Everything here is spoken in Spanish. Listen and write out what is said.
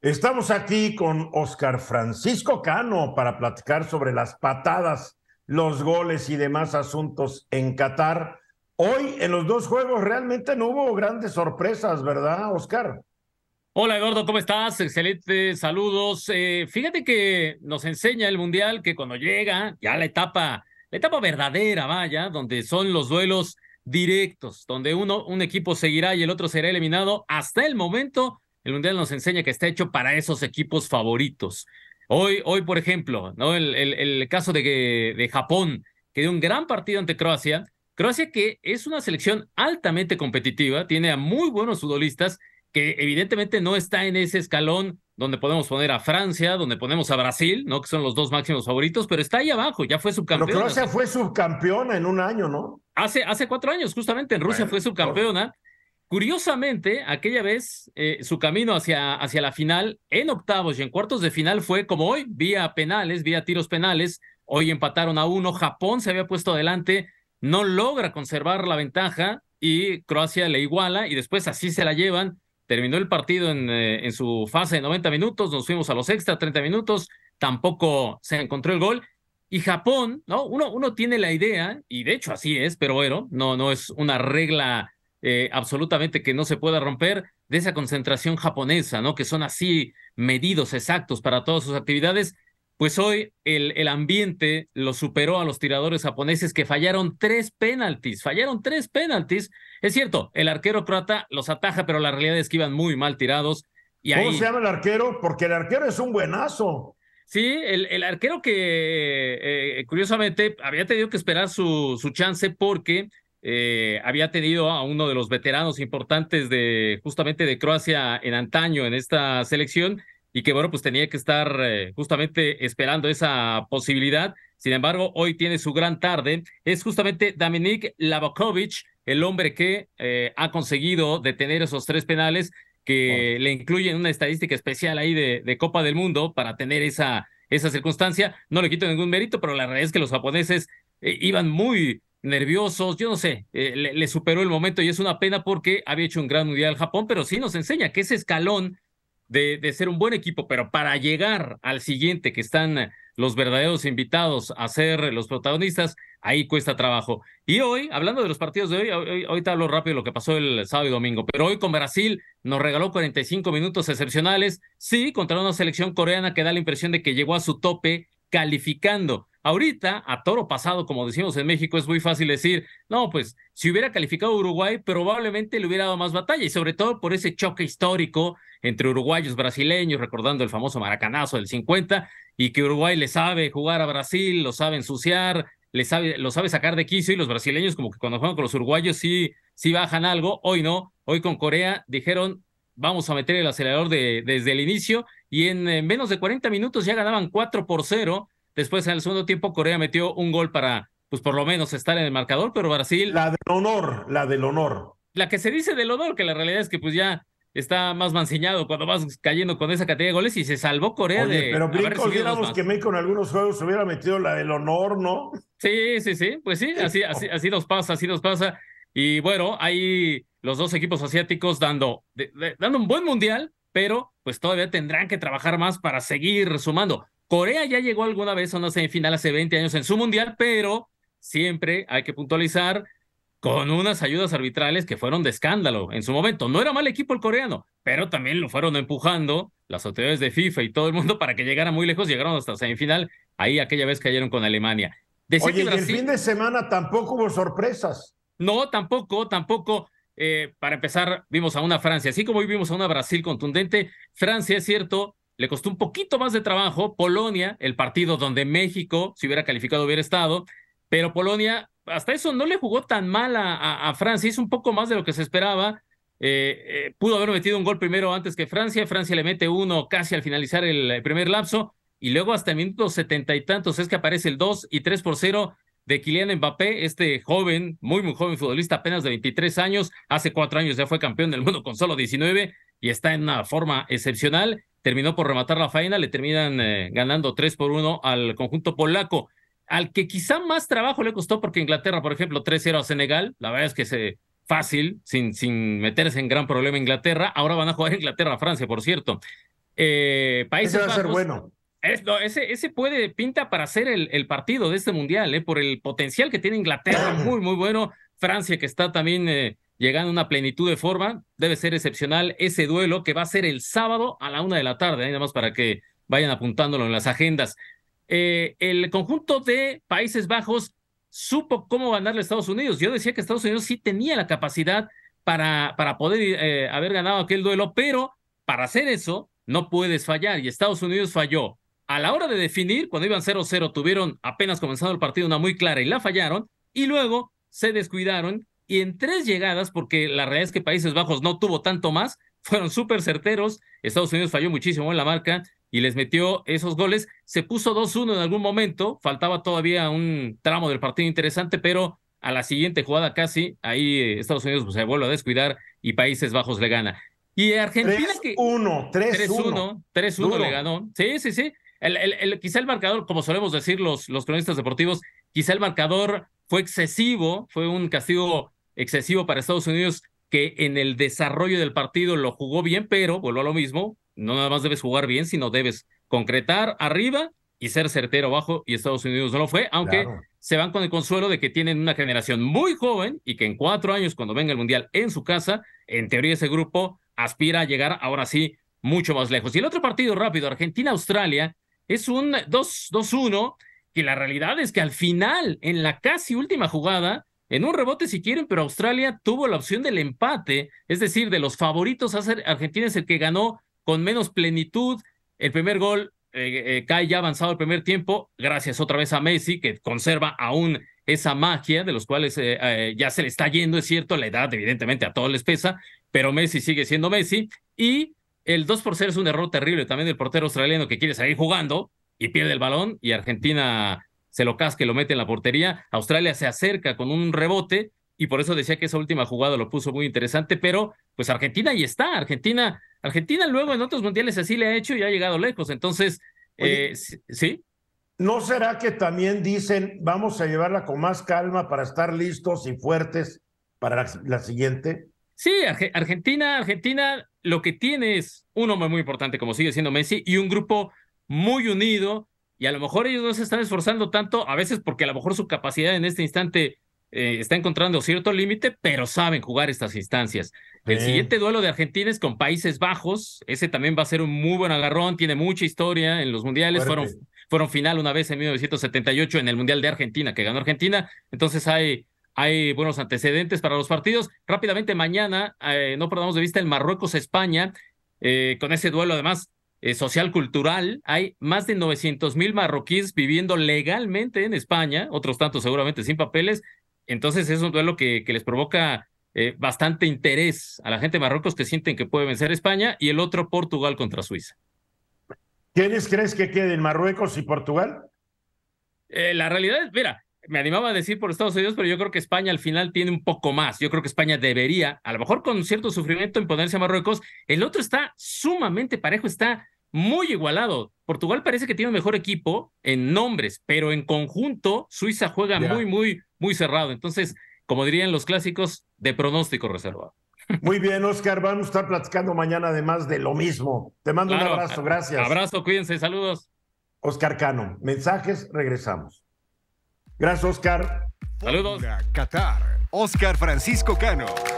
Estamos aquí con Oscar Francisco Cano para platicar sobre las patadas, los goles y demás asuntos en Qatar. Hoy en los dos juegos realmente no hubo grandes sorpresas, ¿verdad, Oscar? Hola Eduardo, ¿cómo estás? Excelente, saludos. Eh, fíjate que nos enseña el Mundial que cuando llega ya la etapa, la etapa verdadera, vaya, donde son los duelos directos, donde uno, un equipo seguirá y el otro será eliminado, hasta el momento el Mundial nos enseña que está hecho para esos equipos favoritos. Hoy, hoy por ejemplo, ¿no? el, caso de, Japón, que dio un gran partido ante Croacia. Croacia que es una selección altamente competitiva, tiene a muy buenos futbolistas, que evidentemente no está en ese escalón donde podemos poner a Francia, donde ponemos a Brasil, ¿no? Que son los dos máximos favoritos, pero está ahí abajo, ya fue subcampeona. Pero Croacia fue subcampeona en un año, ¿no? Hace, hace cuatro años, justamente, en Rusia fue subcampeona. Curiosamente, aquella vez eh, su camino hacia, hacia la final en octavos y en cuartos de final fue como hoy, vía penales, vía tiros penales. Hoy empataron a uno, Japón se había puesto adelante, no logra conservar la ventaja y Croacia le iguala y después así se la llevan. Terminó el partido en, eh, en su fase de 90 minutos, nos fuimos a los extra 30 minutos, tampoco se encontró el gol. Y Japón, ¿no? Uno, uno tiene la idea, y de hecho así es, pero bueno, no, no es una regla eh, absolutamente que no se pueda romper de esa concentración japonesa, ¿no? Que son así medidos exactos para todas sus actividades. Pues hoy el, el ambiente lo superó a los tiradores japoneses que fallaron tres penaltis, fallaron tres penaltis. Es cierto, el arquero croata los ataja, pero la realidad es que iban muy mal tirados. Y ¿Cómo se llama el arquero? Porque el arquero es un buenazo. Sí, el, arquero que eh, curiosamente había tenido que esperar su, su chance porque eh, había tenido a uno de los veteranos importantes de justamente de Croacia en antaño en esta selección y que bueno, pues tenía que estar eh, justamente esperando esa posibilidad. Sin embargo, hoy tiene su gran tarde. Es justamente Dominik Lavakovic, el hombre que eh, ha conseguido detener esos tres penales que oh. le incluyen una estadística especial ahí de, Copa del Mundo para tener esa, esa circunstancia. No le quito ningún mérito, pero la realidad es que los japoneses iban muy nerviosos, yo no sé, eh, le, superó el momento y es una pena porque había hecho un gran mundial Japón, pero sí nos enseña que ese escalón de, de ser un buen equipo, pero para llegar al siguiente que están los verdaderos invitados a ser los protagonistas, ahí cuesta trabajo. Y hoy, hablando de los partidos de hoy, ahorita hablo rápido de lo que pasó el sábado y domingo, pero hoy con Brasil nos regaló 45 minutos excepcionales, sí, contra una selección coreana que da la impresión de que llegó a su tope calificando. Ahorita, a toro pasado, como decimos en México, es muy fácil decir, no, pues si hubiera calificado Uruguay, probablemente le hubiera dado más batalla, y sobre todo por ese choque histórico entre uruguayos brasileños, recordando el famoso maracanazo del 50, y que Uruguay le sabe jugar a Brasil, lo sabe ensuciar, le sabe, lo sabe sacar de quicio, y los brasileños, como que cuando juegan con los uruguayos, sí, sí bajan algo, hoy no, hoy con Corea dijeron, vamos a meter el acelerador desde el inicio, y en eh, menos de 40 minutos ya ganaban 4 por 0 Después, en el segundo tiempo, Corea metió un gol para, pues por lo menos, estar en el marcador, pero Brasil. La del honor, la del honor. La que se dice del honor, que la realidad es que, pues ya está más manseñado cuando vas cayendo con esa cantidad de goles y se salvó Corea de. Pero bien, que México en algunos juegos se hubiera metido la del honor, ¿no? Sí, sí, sí, pues sí, así, así, así nos pasa, así nos pasa. Y bueno, ahí los dos equipos asiáticos dando, dando un buen mundial, pero pues todavía tendrán que trabajar más para seguir sumando. Corea ya llegó alguna vez a una semifinal hace 20 años en su mundial, pero siempre hay que puntualizar con unas ayudas arbitrales que fueron de escándalo en su momento. No era mal equipo el coreano, pero también lo fueron empujando las autoridades de FIFA y todo el mundo para que llegara muy lejos, llegaron hasta semifinal, ahí aquella vez cayeron con Alemania. Oye, el fin de semana tampoco hubo sorpresas. No, tampoco, tampoco. Eh, para empezar, vimos a una Francia, así como vimos a una Brasil contundente, Francia es cierto, le costó un poquito más de trabajo. Polonia, el partido donde México, si hubiera calificado, hubiera estado, pero Polonia hasta eso no le jugó tan mal a, Francia, hizo un poco más de lo que se esperaba. Eh, eh, pudo haber metido un gol primero antes que Francia, Francia le mete uno casi al finalizar el primer lapso y luego hasta el minuto setenta y tantos es que aparece el 2 y 3 por 0 de Kylian Mbappé, este joven, muy, muy joven futbolista, apenas de 23 años, hace cuatro años ya fue campeón del mundo con solo 19 y está en una forma excepcional terminó por rematar la faena, le terminan eh, ganando 3 por 1 al conjunto polaco, al que quizá más trabajo le costó porque Inglaterra, por ejemplo, 3-0 a Senegal, la verdad es que se fácil, sin, sin meterse en gran problema Inglaterra, ahora van a jugar Inglaterra-Francia, por cierto. Eh, ese va a ser bueno. ese, ese puede, pinta para ser el, partido de este mundial, eh, por el potencial que tiene Inglaterra, muy, muy bueno. Francia, que está también eh, llegando a una plenitud de forma. Debe ser excepcional ese duelo que va a ser el sábado a la una de la tarde, nada más para que vayan apuntándolo en las agendas. Eh, el conjunto de Países Bajos supo cómo ganarle a Estados Unidos. Yo decía que Estados Unidos sí tenía la capacidad para, para poder eh, haber ganado aquel duelo, pero para hacer eso no puedes fallar y Estados Unidos falló. A la hora de definir, cuando iban 0-0, tuvieron apenas comenzado el partido una muy clara y la fallaron, y luego se descuidaron y en tres llegadas, porque la realidad es que Países Bajos no tuvo tanto más, fueron súper certeros. Estados Unidos falló muchísimo en la marca y les metió esos goles. Se puso 2-1 en algún momento, faltaba todavía un tramo del partido interesante, pero a la siguiente jugada casi, ahí eh, Estados Unidos pues, se vuelve a descuidar y Países Bajos le gana. Y Argentina 3 -1, 3-1, 3-1 le ganó. Sí, sí, sí. El, quizá el marcador, como solemos decir los, los cronistas deportivos, quizá el marcador fue excesivo, fue un castigo excesivo para Estados Unidos, que en el desarrollo del partido lo jugó bien, pero vuelvo a lo mismo, no nada más debes jugar bien, sino debes concretar arriba y ser certero abajo, y Estados Unidos no lo fue, aunque se van con el consuelo de que tienen una generación muy joven y que en cuatro años, cuando venga el Mundial en su casa, en teoría ese grupo aspira a llegar ahora sí mucho más lejos. Y el otro partido rápido, Argentina-Australia, es un 2-1, que la realidad es que al final, en la casi última jugada, en un rebote si quieren, pero Australia tuvo la opción del empate, es decir, de los favoritos Argentina es el que ganó con menos plenitud. El primer gol eh, eh, cae ya avanzado el primer tiempo, gracias otra vez a Messi, que conserva aún esa magia, de los cuales eh, eh, ya se le está yendo, es cierto, la edad evidentemente a todos les pesa, pero Messi sigue siendo Messi. Y el 2 por 0 es un error terrible también del portero australiano que quiere salir jugando y pierde el balón y Argentina se lo casque, lo mete en la portería. Australia se acerca con un rebote y por eso decía que esa última jugada lo puso muy interesante, pero pues Argentina ahí está. Argentina, Argentina luego en otros mundiales así le ha hecho y ha llegado lejos. Entonces, eh, ¿sí? ¿No será que también dicen vamos a llevarla con más calma para estar listos y fuertes para la, siguiente? Sí, Argentina, Argentina lo que tiene es un hombre muy importante como sigue siendo Messi y un grupo muy unido y a lo mejor ellos no se están esforzando tanto, a veces porque a lo mejor su capacidad en este instante eh, está encontrando cierto límite, pero saben jugar estas instancias. El siguiente duelo de Argentina es con Países Bajos, ese también va a ser un muy buen agarrón, tiene mucha historia en los mundiales, fueron, fueron final una vez en 1978 en el Mundial de Argentina, que ganó Argentina, entonces hay... Hay buenos antecedentes para los partidos. Rápidamente, mañana, eh, no perdamos de vista el Marruecos-España, eh, con ese duelo además eh, social cultural. Hay más de 900 mil marroquíes viviendo legalmente en España, otros tantos seguramente sin papeles. Entonces eso es un duelo que, les provoca eh, bastante interés a la gente de Marruecos que sienten que puede vencer España y el otro Portugal contra Suiza. ¿Quiénes crees que queden Marruecos y Portugal? Eh, la realidad es, mira, me animaba a decir por Estados Unidos, pero yo creo que España al final tiene un poco más. Yo creo que España debería, a lo mejor con cierto sufrimiento, imponerse a Marruecos. El otro está sumamente parejo, está muy igualado. Portugal parece que tiene un mejor equipo en nombres, pero en conjunto Suiza juega muy, muy, muy cerrado. Entonces, como dirían los clásicos, de pronóstico reservado. Muy bien, Oscar. Vamos a estar platicando mañana además de lo mismo. Te mando un abrazo. Gracias. Abrazo, cuídense. Saludos. Oscar Cano. Mensajes, regresamos. Gracias, Oscar. Saludos. Qatar. Oscar Francisco Cano.